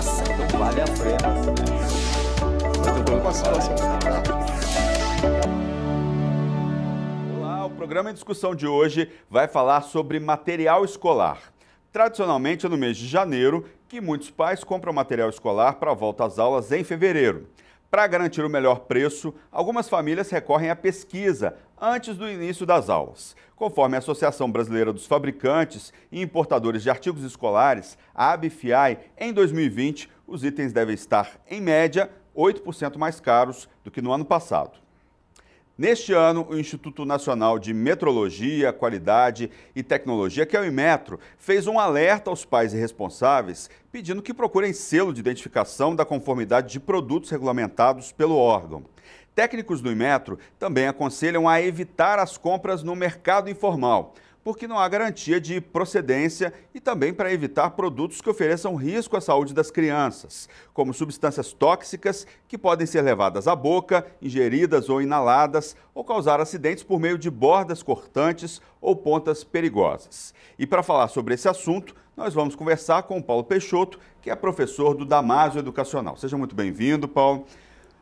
Então vale a pena. Olá, o programa em discussão de hoje vai falar sobre material escolar. Tradicionalmente é no mês de janeiro que muitos pais compram material escolar para a volta às aulas em fevereiro. Para garantir o melhor preço, algumas famílias recorrem à pesquisa antes do início das aulas. Conforme a Associação Brasileira dos Fabricantes e Importadores de Artigos Escolares, a ABFI, em 2020, os itens devem estar, em média, 8% mais caros do que no ano passado. Neste ano, o Instituto Nacional de Metrologia, Qualidade e Tecnologia, que é o Inmetro, fez um alerta aos pais e responsáveis pedindo que procurem selo de identificação da conformidade de produtos regulamentados pelo órgão. Técnicos do Inmetro também aconselham a evitar as compras no mercado informal porque não há garantia de procedência e também para evitar produtos que ofereçam risco à saúde das crianças, como substâncias tóxicas que podem ser levadas à boca, ingeridas ou inaladas, ou causar acidentes por meio de bordas cortantes ou pontas perigosas. E para falar sobre esse assunto, nós vamos conversar com o Paulo Peixoto, que é professor do Damaso Educacional. Seja muito bem-vindo, Paulo.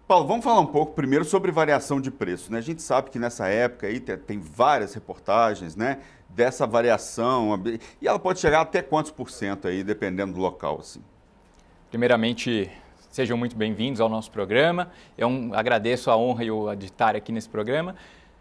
Paulo, vamos falar um pouco primeiro sobre variação de preço. Né? A gente sabe que nessa época aí tem várias reportagens, né? dessa variação? E ela pode chegar até quantos por cento aí, dependendo do local? Assim? Primeiramente, sejam muito bem-vindos ao nosso programa. Eu agradeço a honra e o aditário estar aqui nesse programa.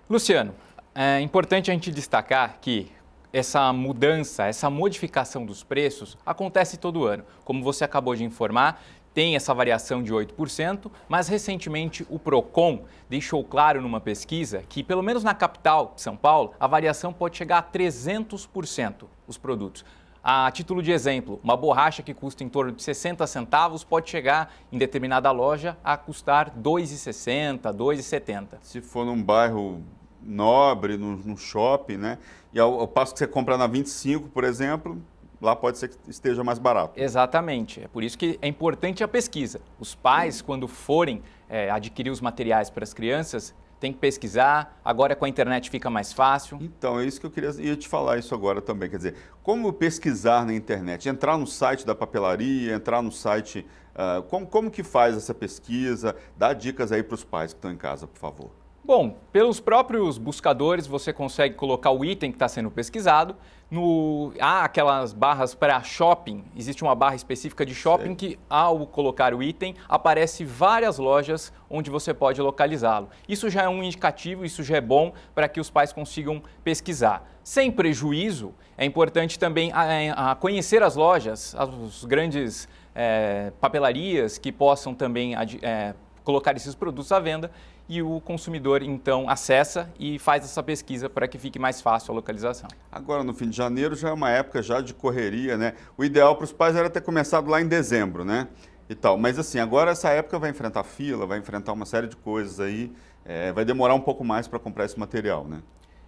Luciano, é importante a gente destacar que essa mudança, essa modificação dos preços acontece todo ano. Como você acabou de informar, tem essa variação de 8%, mas recentemente o Procon deixou claro numa pesquisa que, pelo menos na capital, São Paulo, a variação pode chegar a 300% os produtos. A título de exemplo, uma borracha que custa em torno de 60 centavos pode chegar em determinada loja a custar 2,60, 2,70. Se for num bairro nobre, num, shopping, né? E ao, ao passo que você compra na 25, por exemplo, lá pode ser que esteja mais barato. Exatamente. É por isso que é importante a pesquisa. Os pais, quando forem é, adquirir os materiais para as crianças, tem que pesquisar, agora com a internet fica mais fácil. Então, é isso que eu queria ia te falar isso agora também. Quer dizer, como pesquisar na internet? Entrar no site da papelaria, entrar no site. Uh, ah, como, como que faz essa pesquisa? Dá dicas aí para os pais que estão em casa, por favor. Bom, pelos próprios buscadores você consegue colocar o item que está sendo pesquisado. No, há aquelas barras para shopping, existe uma barra específica de shopping que, ao colocar o item, aparece várias lojas onde você pode localizá-lo. Isso já é um indicativo, isso já é bom para que os pais consigam pesquisar. Sem prejuízo, é importante também a, ah, é, a ah, conhecer as lojas, as grandes é, papelarias que possam também é, colocar esses produtos à venda e o consumidor então acessa e faz essa pesquisa para que fique mais fácil a localização. Agora no fim de janeiro já é uma época já de correria, né? O ideal para os pais era ter começado lá em dezembro, né? E tal. Mas assim, agora essa época vai enfrentar fila, vai enfrentar uma série de coisas aí, é, vai demorar um pouco mais para comprar esse material, né?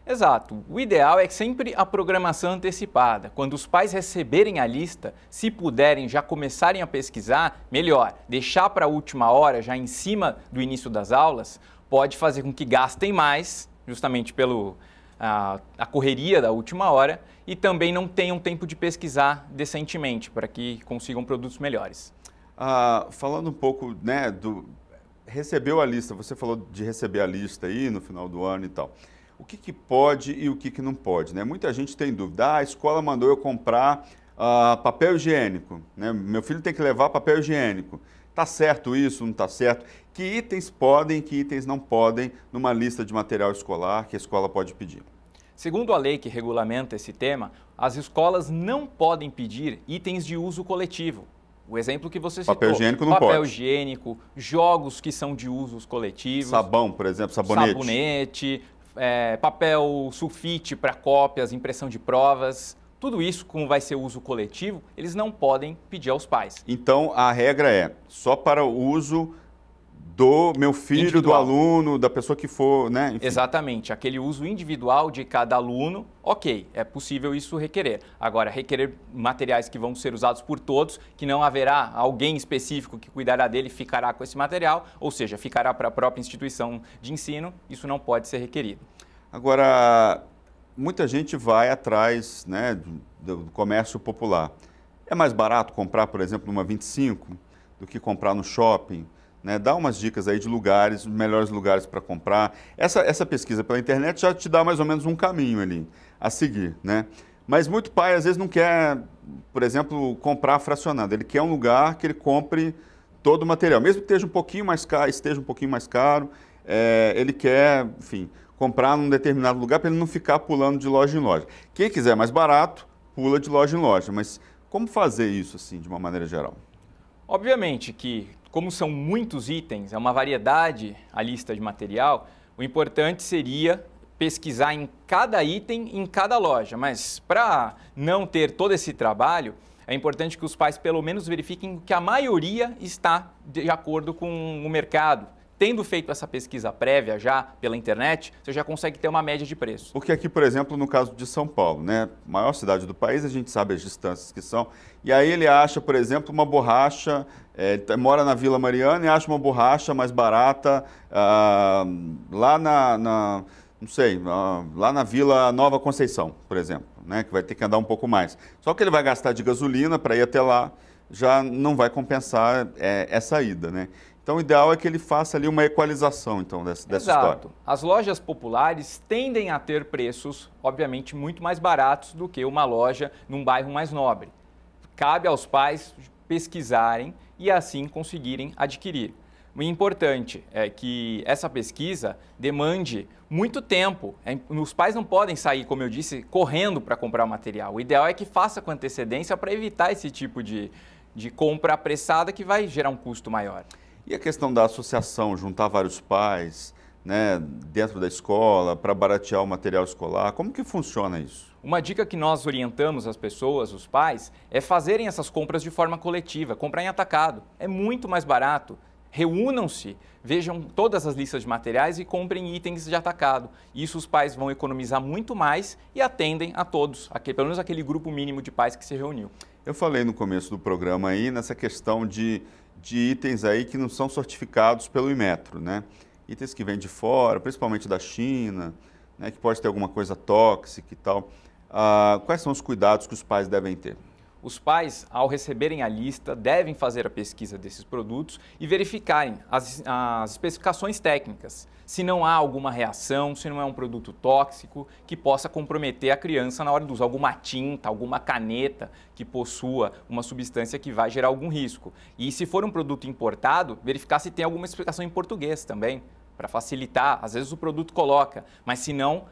Exato. O ideal é sempre a programação antecipada. Quando os pais receberem a lista, se puderem já começarem a pesquisar, melhor. Deixar para a última hora, já em cima do início das aulas, pode fazer com que gastem mais, justamente pelo a, a correria da última hora, e também não tenham tempo de pesquisar decentemente para que consigam produtos melhores. Ah, falando um pouco, né, do recebeu a lista. Você falou de receber a lista aí no final do ano e tal o que, que pode e o que, que não pode. Né? Muita gente tem dúvida, ah, a escola mandou eu comprar ah, papel higiênico, né? meu filho tem que levar papel higiênico. Tá certo isso, não tá certo? Que itens podem, que itens não podem numa lista de material escolar que a escola pode pedir? Segundo a lei que regulamenta esse tema, as escolas não podem pedir itens de uso coletivo. O exemplo que você citou. Papel higiênico não papel pode. Papel higiênico, jogos que são de usos coletivos. Sabão, por exemplo, sabonete. Sabonete, é, papel sulfite para cópias, impressão de provas, tudo isso, como vai ser uso coletivo, eles não podem pedir aos pais. Então, a regra é só para o uso do meu filho, individual. do aluno, da pessoa que for, né? Enfim. Exatamente, aquele uso individual de cada aluno, ok, é possível isso requerer. Agora, requerer materiais que vão ser usados por todos, que não haverá alguém específico que cuidará dele, ficará com esse material, ou seja, ficará para a própria instituição de ensino, isso não pode ser requerido. Agora, muita gente vai atrás né, do, do comércio popular. É mais barato comprar, por exemplo, numa 25 do que comprar no shopping? Né, dá umas dicas aí de lugares, melhores lugares para comprar. Essa, essa pesquisa pela internet já te dá mais ou menos um caminho ali a seguir, né? Mas muito pai às vezes não quer, por exemplo, comprar fracionado. Ele quer um lugar que ele compre todo o material, mesmo que esteja um pouquinho mais caro, esteja um pouquinho mais caro. É, ele quer, enfim, comprar num determinado lugar para ele não ficar pulando de loja em loja. Quem quiser mais barato, pula de loja em loja. Mas como fazer isso assim, de uma maneira geral? Obviamente que, como são muitos itens, é uma variedade a lista de material, o importante seria pesquisar em cada item, em cada loja. Mas para não ter todo esse trabalho, é importante que os pais pelo menos verifiquem que a maioria está de acordo com o mercado tendo feito essa pesquisa prévia já pela internet, você já consegue ter uma média de preço. Porque aqui, por exemplo, no caso de São Paulo, né, maior cidade do país, a gente sabe as distâncias que são. E aí ele acha, por exemplo, uma borracha, é, tá, mora na Vila Mariana e acha uma borracha mais barata ah, lá na, na não sei, ah, lá na Vila Nova Conceição, por exemplo, né, que vai ter que andar um pouco mais. Só que ele vai gastar de gasolina para ir até lá, já não vai compensar é, essa ida, né? Então, o ideal é que ele faça ali uma equalização, então, dessa, dessa Exato. história. As lojas populares tendem a ter preços, obviamente, muito mais baratos do que uma loja num bairro mais nobre. Cabe aos pais pesquisarem e, assim, conseguirem adquirir. O importante é que essa pesquisa demande muito tempo. É, os pais não podem sair, como eu disse, correndo para comprar o material. O ideal é que faça com antecedência para evitar esse tipo de, de compra apressada que vai gerar um custo maior. E a questão da associação, juntar vários pais, né, dentro da escola, para baratear o material escolar? Como que funciona isso? Uma dica que nós orientamos as pessoas, os pais, é fazerem essas compras de forma coletiva, comprar em atacado. É muito mais barato. Reúnam-se, vejam todas as listas de materiais e comprem itens de atacado. Isso os pais vão economizar muito mais e atendem a todos, pelo menos aquele grupo mínimo de pais que se reuniu. Eu falei no começo do programa aí nessa questão de, de itens aí que não são certificados pelo Imetro, né? Itens que vêm de fora, principalmente da China, né, que pode ter alguma coisa tóxica e tal. Ah, quais são os cuidados que os pais devem ter? Os pais, ao receberem a lista, devem fazer a pesquisa desses produtos e verificarem as, as, especificações técnicas, se não há alguma reação, se não é um produto tóxico que possa comprometer a criança na hora de usar alguma tinta, alguma caneta que possua uma substância que vai gerar algum risco. E se for um produto importado, verificar se tem alguma explicação em português também, para facilitar. Às vezes o produto coloca, mas se não,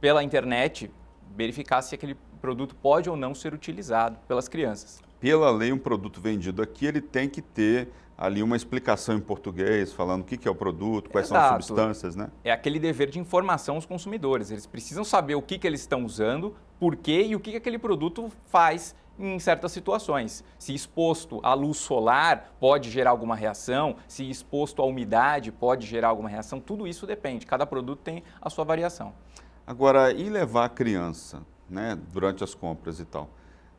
pela internet, verificar se aquele produto pode ou não ser utilizado pelas crianças. Pela lei, um produto vendido aqui, ele tem que ter ali uma explicação em português, falando o que é o produto, quais Exato. são as substâncias, né? É aquele dever de informação aos consumidores. Eles precisam saber o que, que eles estão usando, por quê e o que, que aquele produto faz em certas situações. Se exposto à luz solar, pode gerar alguma reação, se exposto à umidade, pode gerar alguma reação. Tudo isso depende, cada produto tem a sua variação. Agora, e levar a criança? né, durante as compras e tal.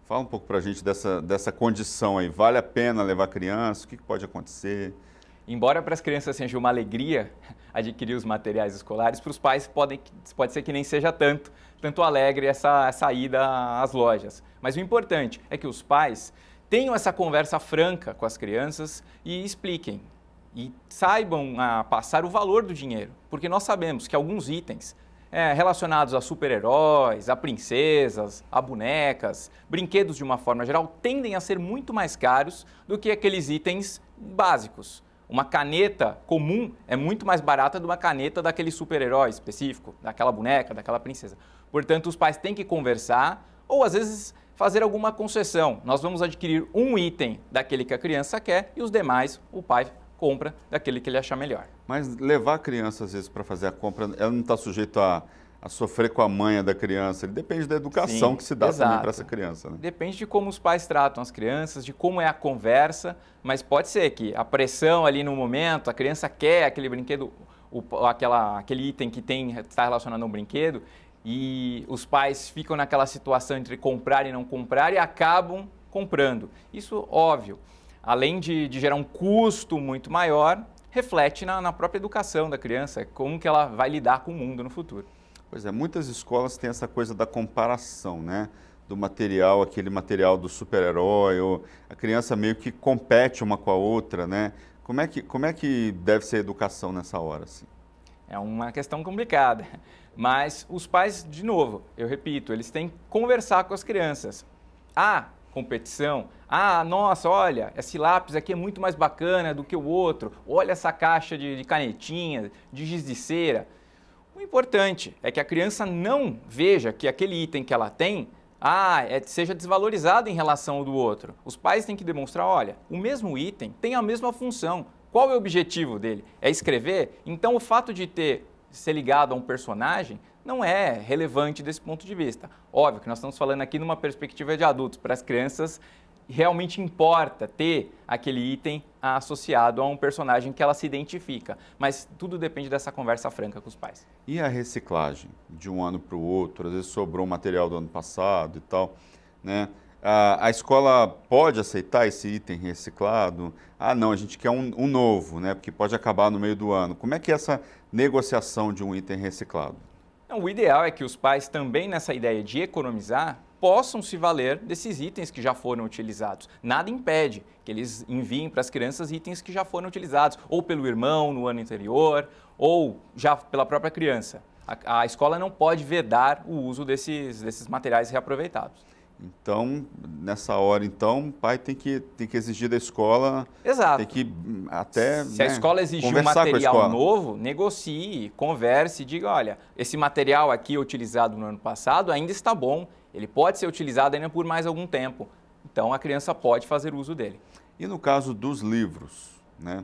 Fala um pouco para a gente dessa, dessa condição aí. Vale a pena levar criança? O que pode acontecer? Embora para as crianças seja uma alegria adquirir os materiais escolares, para os pais pode, pode ser que nem seja tanto, tanto alegre essa, saída ida às lojas. Mas o importante é que os pais tenham essa conversa franca com as crianças e expliquem e saibam ah, passar o valor do dinheiro, porque nós sabemos que alguns itens é, relacionados a super-heróis, a princesas, a bonecas, brinquedos de uma forma geral, tendem a ser muito mais caros do que aqueles itens básicos. Uma caneta comum é muito mais barata do que uma caneta daquele super-herói específico, daquela boneca, daquela princesa. Portanto, os pais têm que conversar ou às vezes fazer alguma concessão. Nós vamos adquirir um item daquele que a criança quer e os demais o pai compra daquele que ele achar melhor. Mas levar a criança, às vezes, para fazer a compra, ela não está sujeita a, a, sofrer com a manha da criança. Ele depende da educação Sim, que se dá exato. também para essa criança. Né? Depende de como os pais tratam as crianças, de como é a conversa, mas pode ser que a pressão ali no momento, a criança quer aquele brinquedo, o, aquela, aquele item que tem está relacionado a um brinquedo, e os pais ficam naquela situação entre comprar e não comprar e acabam comprando. Isso óbvio além de, de gerar um custo muito maior, reflete na, na própria educação da criança, como que ela vai lidar com o mundo no futuro. Pois é, muitas escolas têm essa coisa da comparação, né? do material, aquele material do super-herói, ou a criança meio que compete uma com a outra, né? Como é que, como é que deve ser a educação nessa hora? Assim? É uma questão complicada, mas os pais, de novo, eu repito, eles têm que conversar com as crianças. Ah, competição. Ah, nossa, olha, esse lápis aqui é muito mais bacana do que o outro. Olha essa caixa de, de canetinha, de giz de cera. O importante é que a criança não veja que aquele item que ela tem ah, é, seja desvalorizado em relação ao do outro. Os pais têm que demonstrar, olha, o mesmo item tem a mesma função. Qual é o objetivo dele? É escrever? Então o fato de ter ser ligado a um personagem não é relevante desse ponto de vista. Óbvio que nós estamos falando aqui numa perspectiva de adultos, para as crianças realmente importa ter aquele item associado a um personagem que ela se identifica. Mas tudo depende dessa conversa franca com os pais. E a reciclagem de um ano para o outro? Às vezes sobrou material do ano passado e tal, né? A, a escola pode aceitar esse item reciclado? Ah, não, a gente quer um, um novo, né? Porque pode acabar no meio do ano. Como é que é essa negociação de um item reciclado? Então, o ideal é que os pais também nessa ideia de economizar possam se valer desses itens que já foram utilizados. Nada impede que eles enviem para as crianças itens que já foram utilizados, ou pelo irmão no ano anterior, ou já pela própria criança. A, a escola não pode vedar o uso desses, desses materiais reaproveitados. Então, nessa hora, então, o pai tem que, tem que exigir da escola. Exato. Tem que hum, até. Se né, a escola exigir um material novo, negocie, converse, diga: olha, esse material aqui utilizado no ano passado ainda está bom, ele pode ser utilizado ainda por mais algum tempo. Então, a criança pode fazer uso dele. E no caso dos livros, né?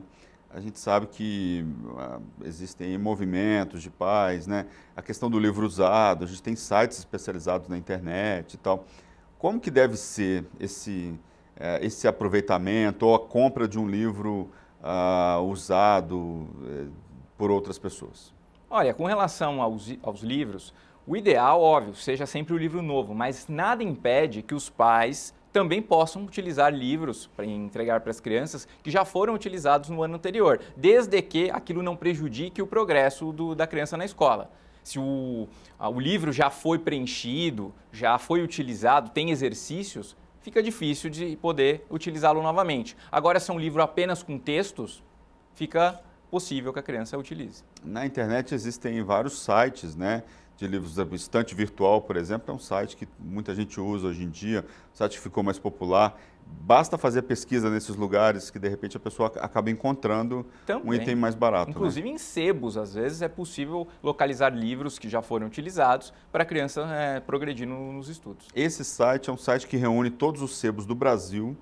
A gente sabe que ah, existem movimentos de pais, né? A questão do livro usado, a gente tem sites especializados na internet e tal. Como que deve ser esse, eh, esse aproveitamento ou a compra de um livro uh, usado eh, por outras pessoas? Olha, com relação aos, aos livros, o ideal, óbvio, seja sempre o livro novo, mas nada impede que os pais também possam utilizar livros para entregar para as crianças que já foram utilizados no ano anterior, desde que aquilo não prejudique o progresso do, da criança na escola se o, o livro já foi preenchido, já foi utilizado, tem exercícios, fica difícil de poder utilizá-lo novamente. Agora, se é um livro apenas com textos, fica possível que a criança utilize. Na internet existem vários sites, né? de livros da Estante Virtual, por exemplo, é um site que muita gente usa hoje em dia, um site que ficou mais popular. Basta fazer pesquisa nesses lugares que de repente a pessoa acaba encontrando Também. um item mais barato. Né? Inclusive né? em sebos, às vezes é possível localizar livros que já foram utilizados para a criança é, progredir nos estudos. Esse site é um site que reúne todos os sebos do Brasil.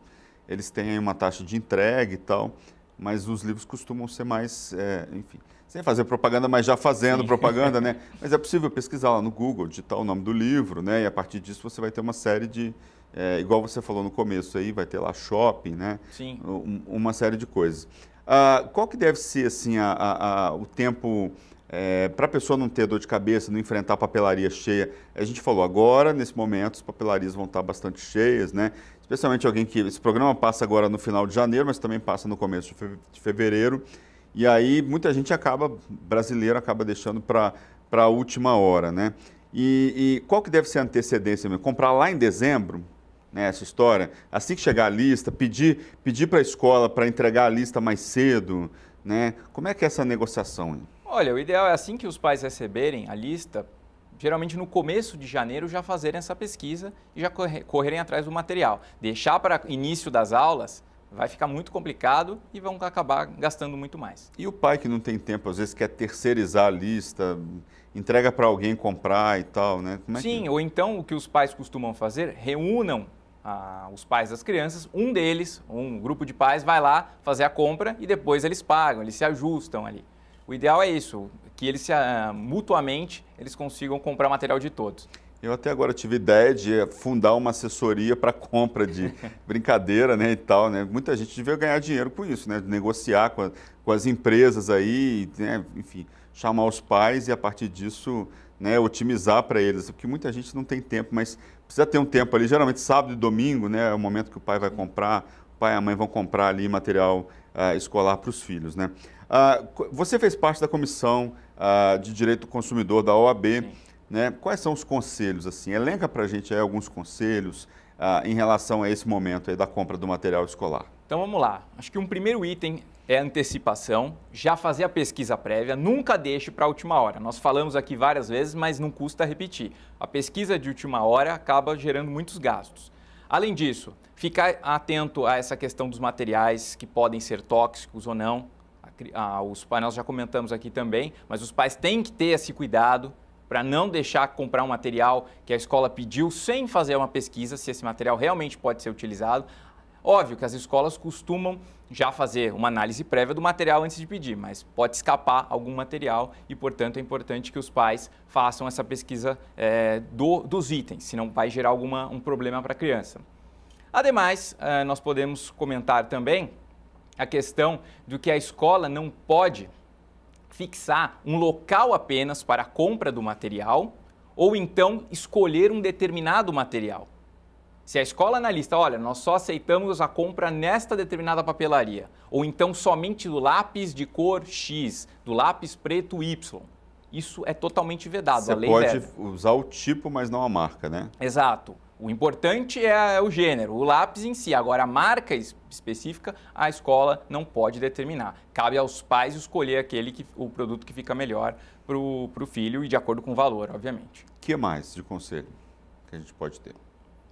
Eles têm uma taxa de entrega e tal, mas os livros costumam ser mais, é, enfim, sem fazer propaganda, mas já fazendo Sim. propaganda, né? Mas é possível pesquisar lá no Google, digitar o nome do livro, né? E a partir disso você vai ter uma série de, é, igual você falou no começo aí, vai ter lá shopping, né? Sim. Um, uma série de coisas. Ah, qual que deve ser, assim, a, a, a, o tempo... É, para a pessoa não ter dor de cabeça, não enfrentar papelaria cheia, a gente falou agora, nesse momento, as papelarias vão estar bastante cheias, né? Especialmente alguém que. Esse programa passa agora no final de janeiro, mas também passa no começo de fevereiro. E aí muita gente acaba, brasileiro acaba deixando para a última hora, né? E, e, qual que deve ser a antecedência mesmo? Comprar lá em dezembro, né, essa história, assim que chegar a lista, pedir pedir para a escola para entregar a lista mais cedo, né? Como é que é essa negociação? Olha, o ideal é assim que os pais receberem a lista, geralmente no começo de janeiro já fazerem essa pesquisa e já correrem atrás do material. Deixar para início das aulas vai ficar muito complicado e vão acabar gastando muito mais. E o pai que não tem tempo, às vezes quer terceirizar a lista, entrega para alguém comprar e tal, né? É Sim, que... É? ou então o que os pais costumam fazer, reúnam ah, os pais das crianças, um deles, um grupo de pais, vai lá fazer a compra e depois eles pagam, eles se ajustam ali. O ideal é isso, que eles se, ah, mutuamente eles consigam comprar material de todos. Eu até agora tive ideia de fundar uma assessoria para compra de brincadeira, né, e tal, né? Muita gente devia ganhar dinheiro com isso, né? Negociar com, a, com as empresas aí, né? enfim, chamar os pais e a partir disso, né, otimizar para eles, porque muita gente não tem tempo, mas precisa ter um tempo ali. Geralmente sábado e domingo, né, é o momento que o pai vai comprar, o pai e a mãe vão comprar ali material uh, escolar para os filhos, né? Uh, você fez parte da comissão uh, de direito do consumidor da OAB. Sim. Né? Quais são os conselhos? assim? Elenca para a gente aí alguns conselhos ah, em relação a esse momento da compra do material escolar. Então vamos lá. Acho que um primeiro item é antecipação, já fazer a pesquisa prévia, nunca deixe para a última hora. Nós falamos aqui várias vezes, mas não custa repetir. A pesquisa de última hora acaba gerando muitos gastos. Além disso, ficar atento a essa questão dos materiais que podem ser tóxicos ou não. Ah, os pais, nós já comentamos aqui também, mas os pais têm que ter esse cuidado para não deixar comprar um material que a escola pediu sem fazer uma pesquisa se esse material realmente pode ser utilizado. Óbvio que as escolas costumam já fazer uma análise prévia do material antes de pedir, mas pode escapar algum material e, portanto, é importante que os pais façam essa pesquisa é, do, dos itens, senão vai gerar algum um problema para a criança. Ademais, eh, nós podemos comentar também a questão do que a escola não pode fixar um local apenas para a compra do material ou então escolher um determinado material. Se a escola analista, olha, nós só aceitamos a compra nesta determinada papelaria, ou então somente do lápis de cor X, do lápis preto Y. Isso é totalmente vedado. Você pode veda. usar o tipo, mas não a marca, né? Exato. O importante é, é o gênero, o lápis em si. Agora, a marca específica, a escola não pode determinar. Cabe aos pais escolher aquele que, o produto que fica melhor para o filho e de acordo com o valor, obviamente. O que mais de conselho que a gente pode ter?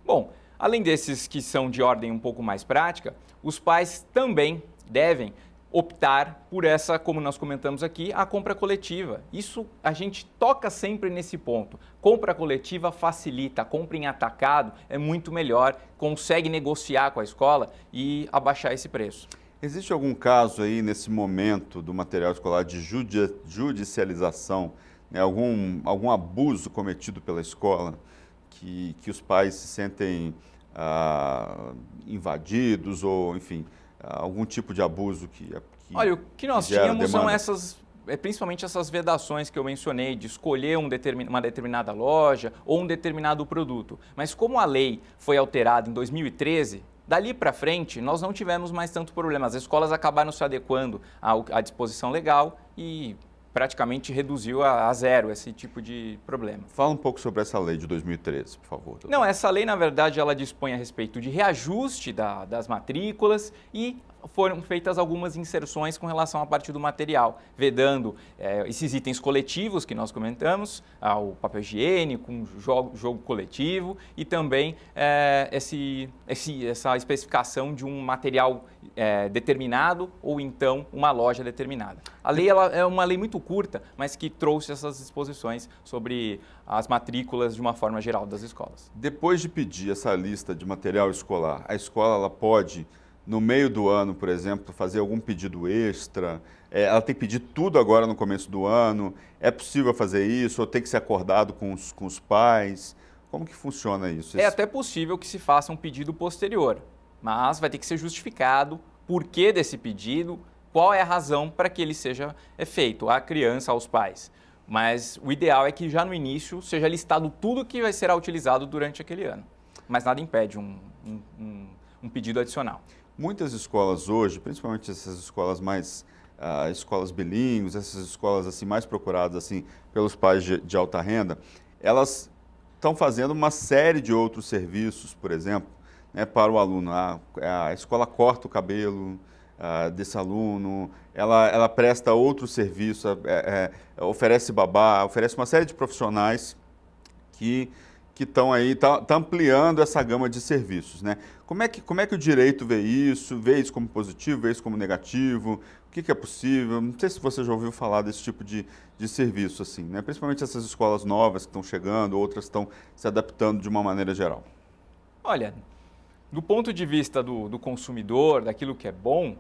Bom, além desses que são de ordem um pouco mais prática, os pais também devem optar por essa, como nós comentamos aqui, a compra coletiva. Isso a gente toca sempre nesse ponto. Compra coletiva facilita, compra em atacado é muito melhor, consegue negociar com a escola e abaixar esse preço. Existe algum caso aí nesse momento do material escolar de judicialização, né? algum, algum abuso cometido pela escola que, que os pais se sentem ah, invadidos ou, enfim, algum tipo de abuso que. É, que Olha, o que nós tínhamos demanda. são essas é principalmente essas vedações que eu mencionei, de escolher um determin, uma determinada loja ou um determinado produto. Mas como a lei foi alterada em 2013, dali para frente nós não tivemos mais tanto problema. As escolas acabaram se adequando à, à disposição legal e praticamente reduziu a, a, zero esse tipo de problema. Fala um pouco sobre essa lei de 2013, por favor. Doutor. Não, essa lei, na verdade, ela dispõe a respeito de reajuste da, das matrículas e foram feitas algumas inserções com relação à parte do material, vedando é, esses itens coletivos que nós comentamos, ao papel higiênico, um jogo, jogo coletivo e também é, esse, esse, essa especificação de um material é, determinado ou então uma loja determinada. A lei ela é uma lei muito curta, mas que trouxe essas disposições sobre as matrículas de uma forma geral das escolas. Depois de pedir essa lista de material escolar, a escola ela pode no meio do ano, por exemplo, fazer algum pedido extra? É, ela tem que pedir tudo agora no começo do ano? É possível fazer isso? Ou tem que ser acordado com os, com os pais? Como que funciona isso? É até possível que se faça um pedido posterior, mas vai ter que ser justificado por que desse pedido, qual é a razão para que ele seja é, feito à criança, aos pais. Mas o ideal é que já no início seja listado tudo que vai ser utilizado durante aquele ano. Mas nada impede um, um, um, um pedido adicional. Muitas escolas hoje, principalmente essas escolas mais uh, escolas bilíngues, essas escolas assim mais procuradas assim pelos pais de, de alta renda, elas estão fazendo uma série de outros serviços, por exemplo, né, para o aluno. A, ah, a, escola corta o cabelo uh, desse aluno, ela, ela presta outro serviço, é, é, oferece babá, oferece uma série de profissionais que que estão aí, está tá ampliando essa gama de serviços. Né? Como, é que, como é que o direito vê isso? Vê isso como positivo, vê isso como negativo? O que, que é possível? Não sei se você já ouviu falar desse tipo de, de serviço, assim, né? principalmente essas escolas novas que estão chegando, outras estão se adaptando de uma maneira geral. Olha, do ponto de vista do, do consumidor, daquilo que é bom,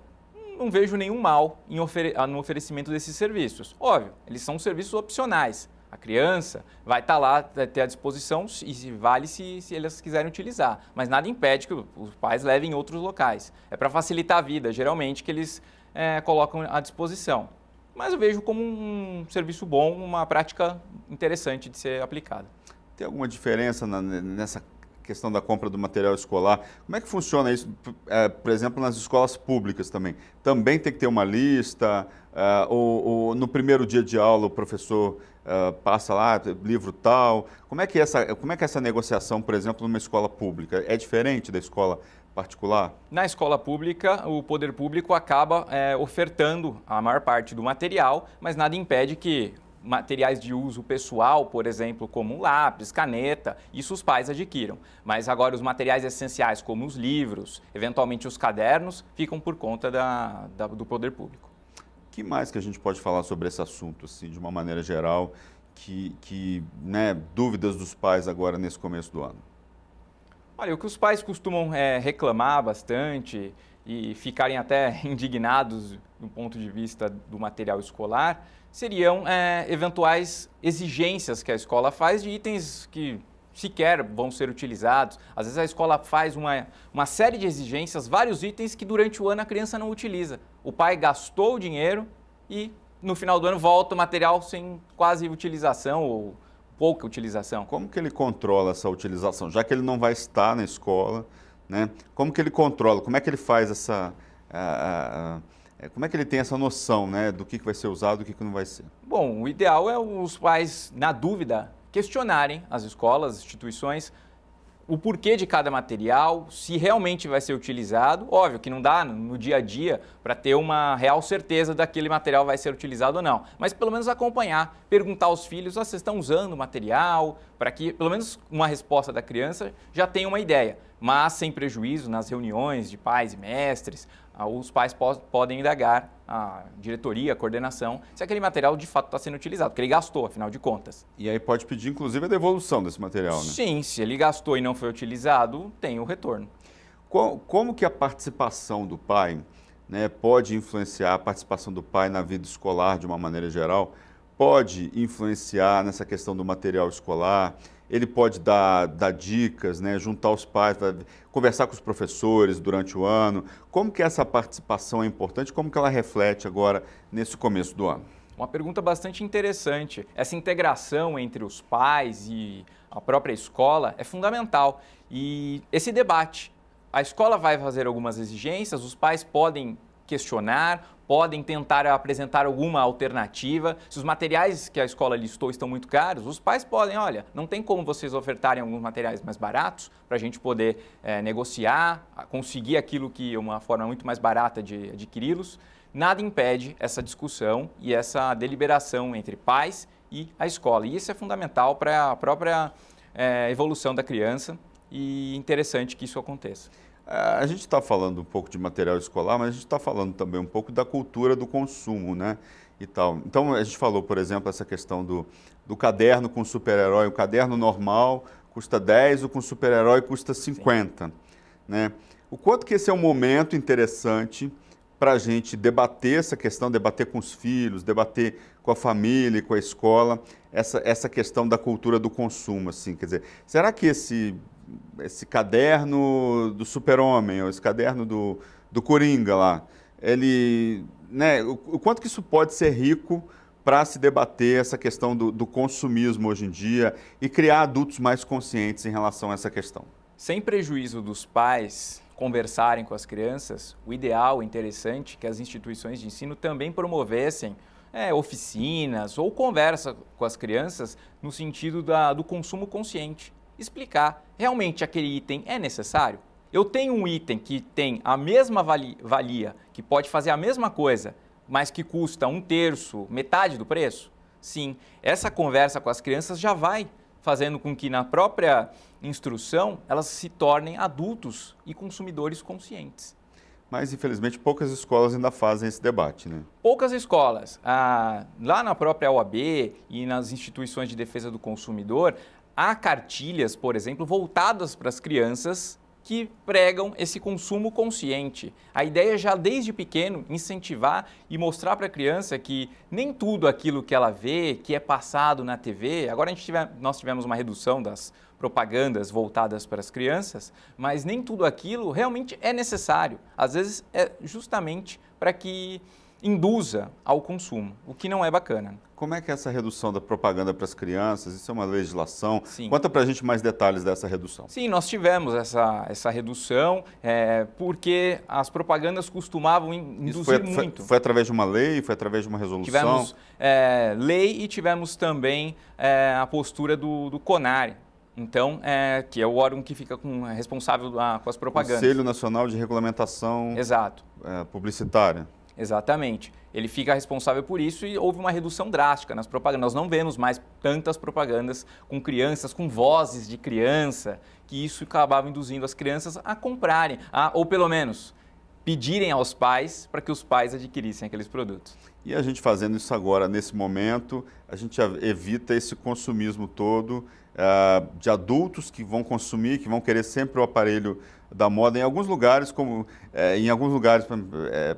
não vejo nenhum mal ofere no oferecimento desses serviços. Óbvio, eles são serviços opcionais a criança vai estar tá lá, ter à disposição e vale se, se elas quiserem utilizar. Mas nada impede que os pais levem em outros locais. É para facilitar a vida, geralmente, que eles é, colocam à disposição. Mas eu vejo como um serviço bom, uma prática interessante de ser aplicada. Tem alguma diferença na, nessa questão da compra do material escolar. Como é que funciona isso, é, por exemplo, nas escolas públicas também? Também tem que ter uma lista, é, ou, ou no primeiro dia de aula o professor ah, passa lá, livro tal. Como é, que essa, como é que é essa negociação, por exemplo, numa escola pública? É diferente da escola particular? Na escola pública, o poder público acaba é, ofertando a maior parte do material, mas nada impede que materiais de uso pessoal, por exemplo, como lápis, caneta, isso os pais adquiram. Mas agora os materiais essenciais, como os livros, eventualmente os cadernos, ficam por conta da, da, do poder público que mais que a gente pode falar sobre esse assunto, assim, de uma maneira geral, que, que né, dúvidas dos pais agora nesse começo do ano? Olha, o que os pais costumam é, reclamar bastante e ficarem até indignados do ponto de vista do material escolar seriam é, eventuais exigências que a escola faz de itens que sequer vão ser utilizados. Às vezes a escola faz uma, uma série de exigências, vários itens que durante o ano a criança não utiliza o pai gastou o dinheiro e no final do ano volta o material sem quase utilização ou pouca utilização. Como que ele controla essa utilização? Já que ele não vai estar na escola, né? Como que ele controla? Como é que ele faz essa a, a, é, como é que ele tem essa noção né, do que, que vai ser usado e do que, que não vai ser? Bom, o ideal é os pais, na dúvida, questionarem as escolas, as instituições, o porquê de cada material, se realmente vai ser utilizado. Óbvio que não dá no dia a dia para ter uma real certeza daquele material vai ser utilizado ou não, mas pelo menos acompanhar, perguntar aos filhos: ah, vocês estão usando o material? Para que pelo menos uma resposta da criança já tenha uma ideia, mas sem prejuízo nas reuniões de pais e mestres, ah, os pais po podem indagar a diretoria, a coordenação, se aquele material de fato está sendo utilizado, porque ele gastou, afinal de contas. E aí pode pedir, inclusive, a devolução desse material, né? Sim, se ele gastou e não foi utilizado, tem o retorno. Como, como que a participação do pai né, pode influenciar a participação do pai na vida escolar de uma maneira geral? pode influenciar nessa questão do material escolar, ele pode dar, dar dicas, né, juntar os pais, conversar com os professores durante o ano. Como que essa participação é importante? Como que ela reflete agora nesse começo do ano? Uma pergunta bastante interessante. Essa integração entre os pais e a própria escola é fundamental. E esse debate, a escola vai fazer algumas exigências, os pais podem questionar, podem tentar apresentar alguma alternativa. Se os materiais que a escola listou estão muito caros, os pais podem, olha, não tem como vocês ofertarem alguns materiais mais baratos para a gente poder é, negociar, conseguir aquilo que é uma forma muito mais barata de adquiri-los. Nada impede essa discussão e essa deliberação entre pais e a escola. E isso é fundamental para a própria é, evolução da criança e interessante que isso aconteça. A gente está falando um pouco de material escolar, mas a gente está falando também um pouco da cultura do consumo, né? E tal. Então, a gente falou, por exemplo, essa questão do, do caderno com super-herói. O caderno normal custa 10, o com super-herói custa 50. Né? O quanto que esse é um momento interessante para a gente debater essa questão, debater com os filhos, debater com a família, com a escola, essa, essa questão da cultura do consumo, assim, quer dizer, será que esse esse caderno do Super-Homem, ou esse caderno do, do Coringa lá, ele, né, o, o quanto que isso pode ser rico para se debater essa questão do, do, consumismo hoje em dia e criar adultos mais conscientes em relação a essa questão? Sem prejuízo dos pais conversarem com as crianças, o ideal, interessante, é que as instituições de ensino também promovessem é, oficinas ou conversa com as crianças no sentido da, do consumo consciente explicar realmente aquele item é necessário. Eu tenho um item que tem a mesma valia, que pode fazer a mesma coisa, mas que custa um terço, metade do preço? Sim, essa conversa com as crianças já vai fazendo com que na própria instrução elas se tornem adultos e consumidores conscientes. Mas, infelizmente, poucas escolas ainda fazem esse debate, né? Poucas escolas. Ah, lá na própria OAB e nas instituições de defesa do consumidor, Há cartilhas, por exemplo, voltadas para as crianças que pregam esse consumo consciente. A ideia é já desde pequeno incentivar e mostrar para a criança que nem tudo aquilo que ela vê, que é passado na TV, agora a gente tiver, nós tivemos uma redução das propagandas voltadas para as crianças, mas nem tudo aquilo realmente é necessário. Às vezes é justamente para que induza ao consumo, o que não é bacana. Como é que é essa redução da propaganda para as crianças? Isso é uma legislação? Sim. Conta para a gente mais detalhes dessa redução. Sim, nós tivemos essa, essa redução é, porque as propagandas costumavam induzir foi, muito. Foi, foi, através de uma lei? Foi através de uma resolução? Tivemos é, lei e tivemos também é, a postura do, do CONARE, então, é, que é o órgão que fica com, é, responsável a, ah, com as propagandas. Conselho Nacional de Regulamentação Exato. É, Publicitária. Exatamente. Ele fica responsável por isso e houve uma redução drástica nas propagandas. Nós não vemos mais tantas propagandas com crianças, com vozes de criança, que isso acabava induzindo as crianças a comprarem, a, ou pelo menos pedirem aos pais para que os pais adquirissem aqueles produtos. E a gente fazendo isso agora, nesse momento, a gente evita esse consumismo todo uh, de adultos que vão consumir, que vão querer sempre o aparelho da moda em alguns lugares, como eh, em alguns lugares, é,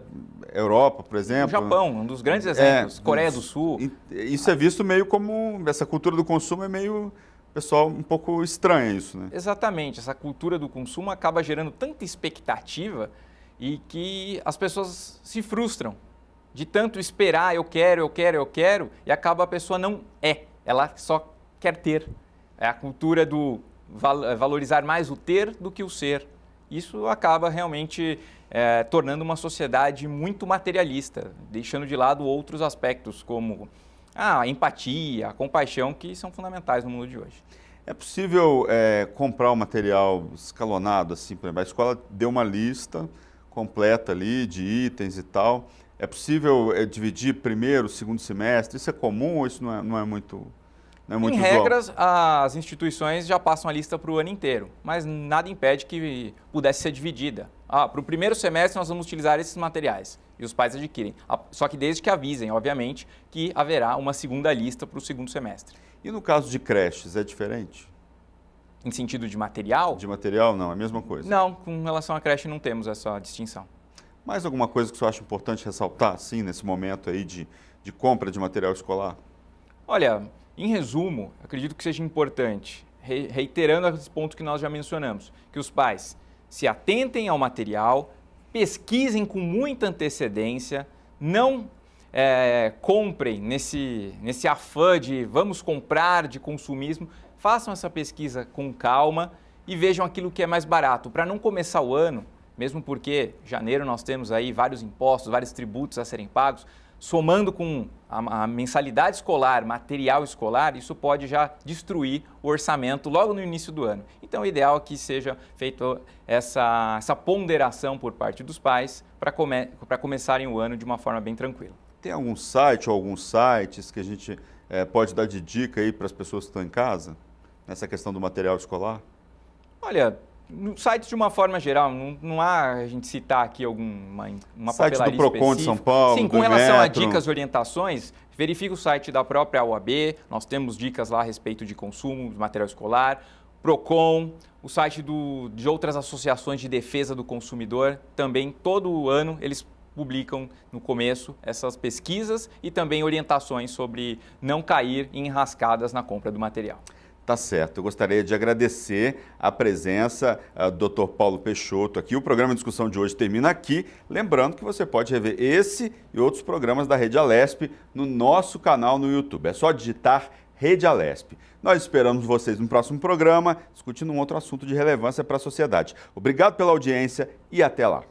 Europa, por exemplo. O Japão, um dos grandes é, exemplos, é, Coreia do Sul. Isso é visto meio como essa cultura do consumo é meio pessoal um pouco estranha isso, né? Exatamente, essa cultura do consumo acaba gerando tanta expectativa e que as pessoas se frustram de tanto esperar, eu quero, eu quero, eu quero, e acaba a pessoa não é, ela só quer ter. É a cultura do eh, valorizar mais o ter do que o ser. Isso acaba realmente é, tornando uma sociedade muito materialista, deixando de lado outros aspectos como ah, a empatia, a compaixão, que são fundamentais no mundo de hoje. É possível é, comprar o um material escalonado, assim, por exemplo, a escola deu uma lista completa ali de itens e tal. É possível é, dividir primeiro, segundo semestre? Isso é comum ou isso não é, não é muito não é muito em usual. regras, as instituições já passam a lista para o ano inteiro, mas nada impede que pudesse ser dividida. Ah, para o primeiro semestre nós vamos utilizar esses materiais e os pais adquirem. Ah, só que desde que avisem, obviamente, que haverá uma segunda lista para o segundo semestre. E no caso de creches, é diferente? Em sentido de material? De material, não, é a mesma coisa. Não, com relação à creche não temos essa distinção. Mais alguma coisa que você acha importante ressaltar, sim, nesse momento aí de, de compra de material escolar? Olha, em resumo, acredito que seja importante, reiterando esses pontos que nós já mencionamos, que os pais se atentem ao material, pesquisem com muita antecedência, não é, comprem nesse, nesse afã de vamos comprar, de consumismo, façam essa pesquisa com calma e vejam aquilo que é mais barato, para não começar o ano, mesmo porque janeiro nós temos aí vários impostos, vários tributos a serem pagos, somando com a, a, mensalidade escolar, material escolar, isso pode já destruir o orçamento logo no início do ano. Então, o ideal é que seja feita essa, essa ponderação por parte dos pais para come, começarem o ano de uma forma bem tranquila. Tem algum site ou alguns sites que a gente é, pode dar de dica aí para as pessoas que estão em casa, nessa questão do material escolar? Olha, no sites de uma forma geral, não, não há a gente citar aqui alguma uma site papelaria do Procon específica. de São Paulo, Sim, com relação metro. a dicas, orientações, verifique o site da própria UAB nós temos dicas lá a respeito de consumo de material escolar, Procon, o site do, de outras associações de defesa do consumidor, também todo ano eles publicam no começo essas pesquisas e também orientações sobre não cair em enrascadas na compra do material. Tá certo. Eu gostaria de agradecer a presença ah, do Dr. Paulo Peixoto aqui. O programa de discussão de hoje termina aqui. Lembrando que você pode rever esse e outros programas da Rede Alesp no nosso canal no YouTube. É só digitar Rede Alesp. Nós esperamos vocês no próximo programa, discutindo um outro assunto de relevância para a sociedade. Obrigado pela audiência e até lá.